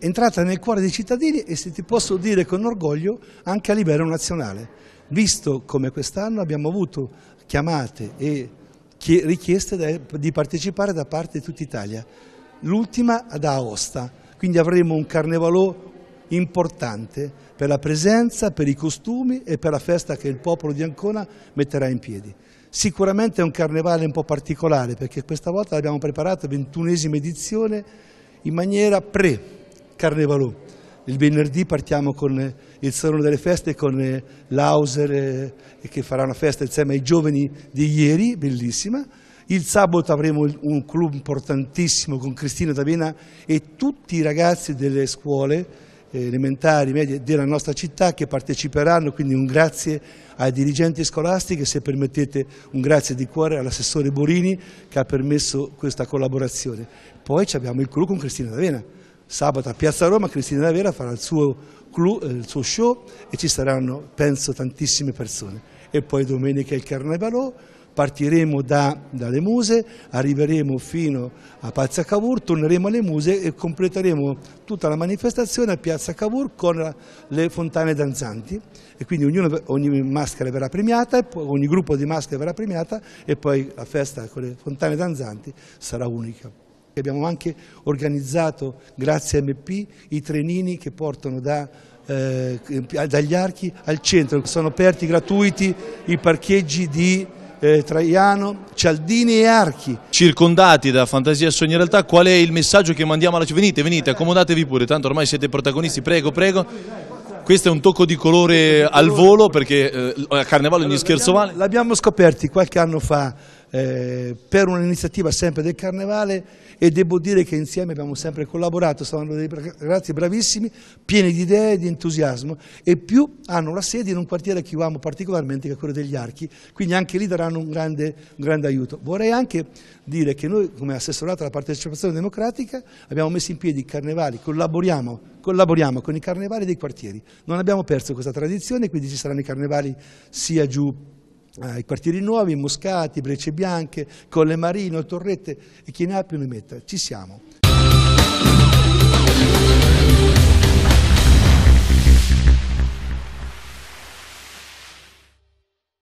entrata nel cuore dei cittadini e se ti posso dire con orgoglio anche a livello nazionale, visto come quest'anno abbiamo avuto chiamate e richieste di partecipare da parte di tutta Italia, l'ultima ad Aosta, quindi avremo un carnevalò importante per la presenza, per i costumi e per la festa che il popolo di Ancona metterà in piedi. Sicuramente è un carnevale un po' particolare perché questa volta abbiamo preparato la ventunesima edizione in maniera pre Carnevalù. Il venerdì partiamo con il Salone delle Feste, con eh, l'Auser eh, che farà una festa insieme ai giovani di ieri, bellissima. Il sabato avremo un club importantissimo con Cristina Tavena e tutti i ragazzi delle scuole eh, elementari, medie della nostra città che parteciperanno, quindi un grazie ai dirigenti scolastici e se permettete un grazie di cuore all'assessore Borini che ha permesso questa collaborazione. Poi abbiamo il club con Cristina D'Avena Sabato a Piazza Roma Cristina Vera farà il suo, clou, eh, il suo show e ci saranno, penso, tantissime persone. E poi domenica il Carnevalò, partiremo da, dalle Muse, arriveremo fino a Piazza Cavour, torneremo alle Muse e completeremo tutta la manifestazione a Piazza Cavour con la, le fontane danzanti e quindi ognuno, ogni maschera verrà premiata, ogni gruppo di maschere verrà premiata e poi la festa con le fontane danzanti sarà unica e abbiamo anche organizzato, grazie a MP, i trenini che portano da, eh, dagli archi al centro. Sono aperti gratuiti i parcheggi di eh, Traiano, Cialdini e Archi. Circondati da fantasia e sogni realtà, qual è il messaggio che mandiamo alla città? Venite, venite, accomodatevi pure, tanto ormai siete protagonisti, prego, prego. Questo è un tocco di colore al volo perché eh, a Carnevale ogni allora, scherzo vale. L'abbiamo scoperti qualche anno fa eh, per un'iniziativa sempre del Carnevale e devo dire che insieme abbiamo sempre collaborato, sono dei ragazzi bravissimi, pieni di idee e di entusiasmo e più hanno la sede in un quartiere che io amo particolarmente che è quello degli Archi, quindi anche lì daranno un grande, un grande aiuto. Vorrei anche dire che noi come assessorato alla partecipazione democratica abbiamo messo in piedi i carnevali, collaboriamo collaboriamo con i carnevali dei quartieri. Non abbiamo perso questa tradizione, quindi ci saranno i carnevali sia giù ai eh, quartieri nuovi, Moscati, Brecce Bianche, Colle Marino, Torrette e chi ne ha più ne metta. Ci siamo.